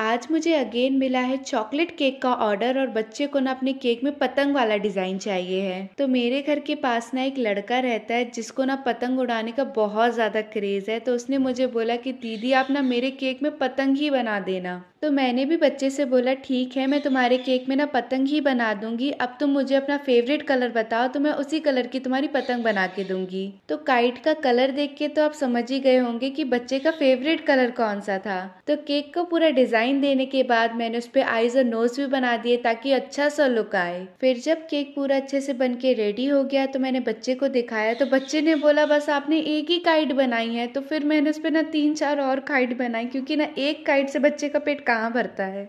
आज मुझे अगेन मिला है चॉकलेट केक का ऑर्डर और बच्चे को ना अपने केक में पतंग वाला डिज़ाइन चाहिए है तो मेरे घर के पास ना एक लड़का रहता है जिसको ना पतंग उड़ाने का बहुत ज़्यादा क्रेज़ है तो उसने मुझे बोला कि दीदी आप ना मेरे केक में पतंग ही बना देना तो मैंने भी बच्चे से बोला ठीक है मैं तुम्हारे केक में ना पतंग ही बना दूंगी अब तुम मुझे अपना फेवरेट कलर बताओ तो मैं उसी कलर की तुम्हारी पतंग बना के दूंगी तो काइट का कलर देख के तो आप समझ ही गए होंगे कि बच्चे का फेवरेट कलर कौन सा था तो केक को पूरा डिजाइन देने के बाद मैंने उस पर आईज और नोज भी बना दिए ताकि अच्छा सा लुक आए फिर जब केक पूरा अच्छे से बन के रेडी हो गया तो मैंने बच्चे को दिखाया तो बच्चे ने बोला बस आपने एक ही काइट बनाई है तो फिर मैंने उस पर ना तीन चार और काइट बनाई क्योंकि ना एक काइट से बच्चे का पेट कहाँ भरता है